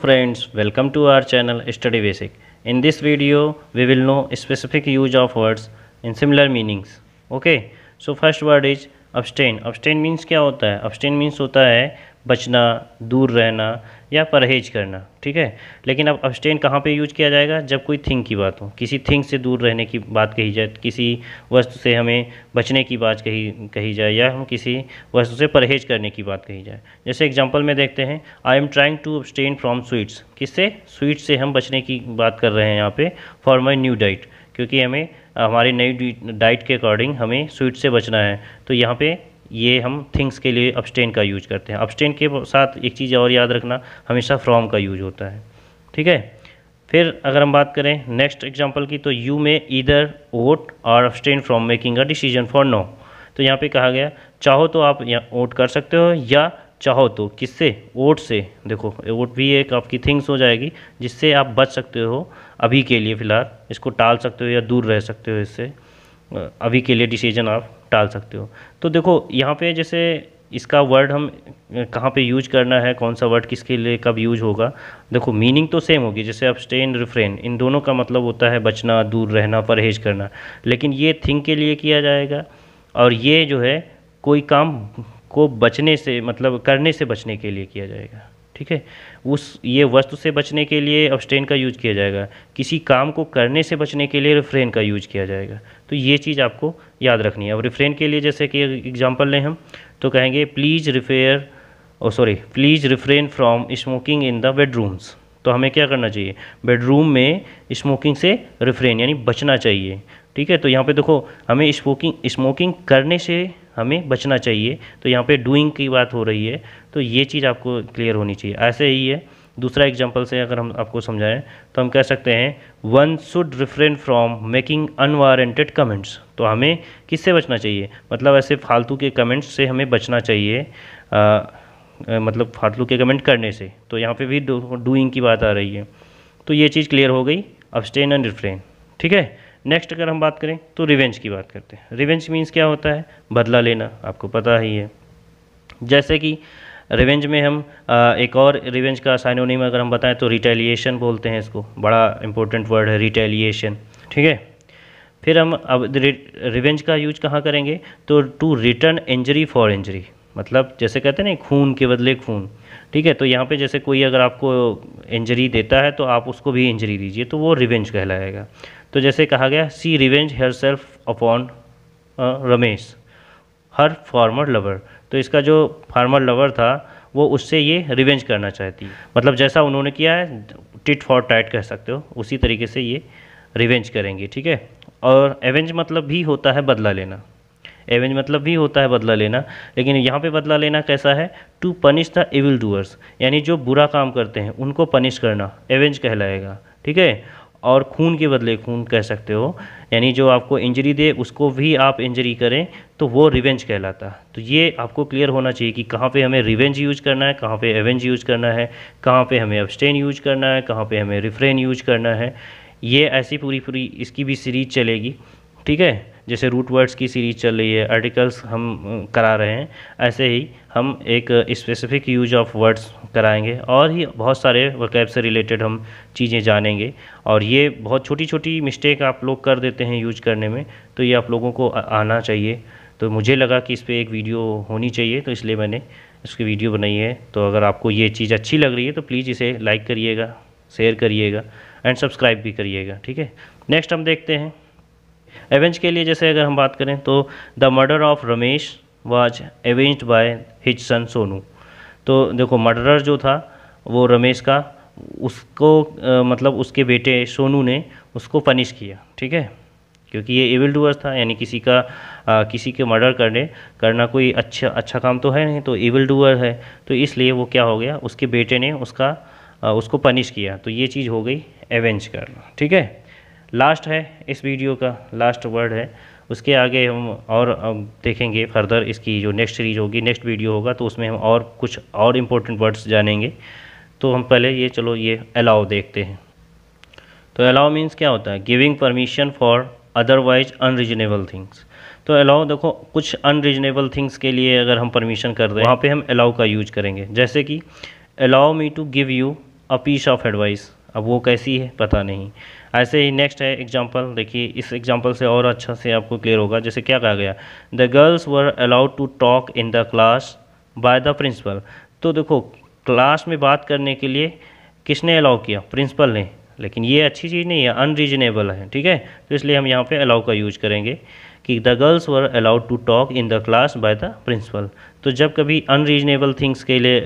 friends welcome to our channel study basic in this video we will know specific use of words in similar meanings okay so first word is abstain abstain means क्या होता है abstain means होता है बचना दूर रहना या परहेज करना ठीक है लेकिन अब अब्सटेन कहाँ पे यूज किया जाएगा जब कोई थिंग की बात हो किसी थिंग से दूर रहने की बात कही जाए किसी वस्तु से हमें बचने की बात कही कही जाए या हम किसी वस्तु से परहेज करने की बात कही जाए जैसे एग्जाम्पल में देखते हैं I am trying to abstain from sweets किससे स्वीट्स से हम बचने की बात कर रहे हैं यहाँ पर फॉर माई न्यू डाइट क्योंकि हमें हमारी नई डाइट के अकॉर्डिंग हमें स्वीट से बचना है तो यहाँ पे ये हम थिंग्स के लिए अपस्टेन का यूज करते हैं अपस्टेन के साथ एक चीज़ और याद रखना हमेशा फ्रॉम का यूज होता है ठीक है फिर अगर हम बात करें नेक्स्ट एग्जाम्पल की तो यू में इधर वोट और abstain from making a decision for no तो यहाँ पे कहा गया चाहो तो आप वोट कर सकते हो या चाहो तो किससे वोट से देखो वोट भी एक आपकी थिंग्स हो जाएगी जिससे आप बच सकते हो अभी के लिए फ़िलहाल इसको टाल सकते हो या दूर रह सकते हो इससे अभी के लिए डिसीजन आप टाल सकते हो तो देखो यहाँ पे जैसे इसका वर्ड हम कहाँ पे यूज करना है कौन सा वर्ड किसके लिए कब यूज होगा देखो मीनिंग तो सेम होगी जैसे स्टेन रिफ्रेन इन दोनों का मतलब होता है बचना दूर रहना परहेज करना लेकिन ये थिंक के लिए किया जाएगा और ये जो है कोई काम को बचने से मतलब करने से बचने के लिए किया जाएगा ठीक है उस ये वस्तु से बचने के लिए अब्सटेन का यूज किया जाएगा किसी काम को करने से बचने के लिए रिफ्रेन का यूज किया जाएगा तो ये चीज़ आपको याद रखनी है अब रिफ्रेन के लिए जैसे कि एग्जांपल लें हम तो कहेंगे please refer oh sorry please refrain from smoking in the bedrooms तो हमें क्या करना चाहिए बेडरूम में स्मोकिंग से रिफ्रेन यानी बचना चाहिए ठीक है तो यहाँ पे देखो हमें स्मोकिंग स्मोकिंग करने से हमें बचना चाहिए तो यहाँ पे डूइंग की बात हो रही है तो ये चीज़ आपको क्लियर होनी चाहिए ऐसे ही है दूसरा एग्जाम्पल से अगर हम आपको समझाएं तो हम कह सकते हैं one should refrain from making unwarranted comments तो हमें किससे बचना चाहिए मतलब ऐसे फालतू के कमेंट्स से हमें बचना चाहिए आ, आ, मतलब फालतू के कमेंट करने से तो यहाँ पे भी डूइंग की बात आ रही है तो ये चीज़ क्लियर हो गई अब स्टेन एंड रिफ्रेन ठीक है नेक्स्ट अगर हम बात करें तो रिवेंज की बात करते हैं रिवेंज मीन्स क्या होता है बदला लेना आपको पता ही है जैसे कि रिवेंज में हम एक और रिवेंज का साइनोनिम अगर हम बताएं तो रिटेलिएशन बोलते हैं इसको बड़ा इंपॉर्टेंट वर्ड है रिटेलिएशन ठीक है फिर हम अब रिवेंज का यूज कहाँ करेंगे तो to return injury for injury मतलब जैसे कहते हैं ना खून के बदले खून ठीक है तो यहाँ पे जैसे कोई अगर आपको इंजरी देता है तो आप उसको भी इंजरी दीजिए तो वो रिवेंज कहलाएगा तो जैसे कहा गया she revenge herself upon Ramesh her former lover तो इसका जो फार्मर लवर था वो उससे ये रिवेंज करना चाहती है मतलब जैसा उन्होंने किया है टिट फॉर टाइट कह सकते हो उसी तरीके से ये रिवेंज करेंगी ठीक है और एवेंज मतलब भी होता है बदला लेना एवेंज मतलब भी होता है बदला लेना लेकिन यहाँ पे बदला लेना कैसा है to punish the evil doers यानी जो बुरा काम करते हैं उनको पनिश करना एवेंज कहलाएगा ठीक है और खून के बदले खून कह सकते हो यानी जो आपको इंजरी दे उसको भी आप इंजरी करें तो वो रिवेंज कहलाता तो ये आपको क्लियर होना चाहिए कि कहाँ पे हमें रिवेंज यूज करना है कहाँ पे एवेंज यूज करना है कहाँ पे हमें अपस्टेन यूज करना है कहाँ पे हमें रिफ्रेन यूज करना है ये ऐसी पूरी पूरी इसकी भी सीरीज चलेगी ठीक है जैसे रूट वर्ड्स की सीरीज़ चल रही है आर्टिकल्स हम करा रहे हैं ऐसे ही हम एक स्पेसिफ़िक यूज ऑफ वर्ड्स कराएंगे और ही बहुत सारे वकैब से रिलेटेड हम चीज़ें जानेंगे और ये बहुत छोटी छोटी मिस्टेक आप लोग कर देते हैं यूज करने में तो ये आप लोगों को आना चाहिए तो मुझे लगा कि इस पर एक वीडियो होनी चाहिए तो इसलिए मैंने इसकी वीडियो बनाई है तो अगर आपको ये चीज़ अच्छी लग रही है तो प्लीज़ इसे लाइक करिएगा शेयर करिएगा एंड सब्सक्राइब भी करिएगा ठीक है नेक्स्ट हम देखते हैं एवेंज के लिए जैसे अगर हम बात करें तो the murder of Ramesh was avenge by his son Sonu तो देखो मर्डरर जो था वो रमेश का उसको आ, मतलब उसके बेटे सोनू ने उसको पनिश किया ठीक है क्योंकि ये एविल डूअर्स था यानी किसी का आ, किसी के मर्डर करने करना कोई अच्छा अच्छा काम तो है नहीं तो एविल डूअर है तो इसलिए वो क्या हो गया उसके बेटे ने उसका आ, उसको पनिश किया तो ये चीज़ हो गई एवेंज करना ठीक है लास्ट है इस वीडियो का लास्ट वर्ड है उसके आगे हम और देखेंगे फर्दर इसकी जो नेक्स्ट सीरीज होगी नेक्स्ट वीडियो होगा तो उसमें हम और कुछ और इम्पोर्टेंट वर्ड्स जानेंगे तो हम पहले ये चलो ये अलाउ देखते हैं तो अलाउ मीन्स क्या होता है giving permission for otherwise unreasonable things तो अलाउ देखो कुछ अनरीजनेबल थिंग्स के लिए अगर हम परमिशन कर दें वहाँ पे हम अलाउ का यूज करेंगे जैसे कि allow me to give you a piece of advice अब वो कैसी है पता नहीं ऐसे ही नेक्स्ट है एग्जांपल देखिए इस एग्जांपल से और अच्छा से आपको क्लियर होगा जैसे क्या कहा गया the girls were allowed to talk in the class by the principal तो देखो क्लास में बात करने के लिए किसने अलाउ किया प्रिंसिपल ने लेकिन ये अच्छी चीज़ नहीं है अनरीजनेबल है ठीक है तो इसलिए हम यहाँ पर अलाउ का यूज करेंगे कि the girls were allowed to talk in the class by the principal तो जब कभी अनरीजनेबल थिंग्स के लिए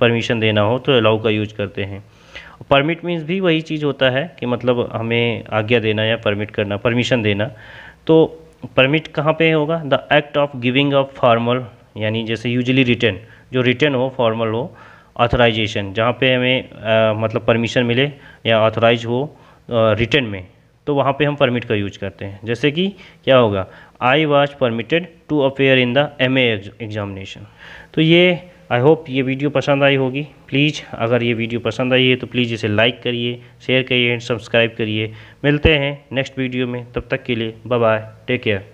परमिशन देना हो तो अलाउ का यूज करते हैं परमिट मीन्स भी वही चीज़ होता है कि मतलब हमें आज्ञा देना या परमिट करना परमिशन देना तो परमिट कहाँ पे होगा the act of giving a formal यानी जैसे यूजली रिटर्न जो रिटर्न हो फॉर्मल हो ऑथोराइजेशन जहाँ पे हमें आ, मतलब परमिशन मिले या ऑथोराइज हो रिटर्न में तो वहाँ पे हम परमिट का यूज करते हैं जैसे कि क्या होगा I was permitted to appear in the M examination तो ये आई होप ये वीडियो पसंद आई होगी प्लीज़ अगर ये वीडियो पसंद आई है तो प्लीज़ इसे लाइक करिए शेयर करिए एंड सब्सक्राइब करिए मिलते हैं नेक्स्ट वीडियो में तब तक के लिए बाय टेक केयर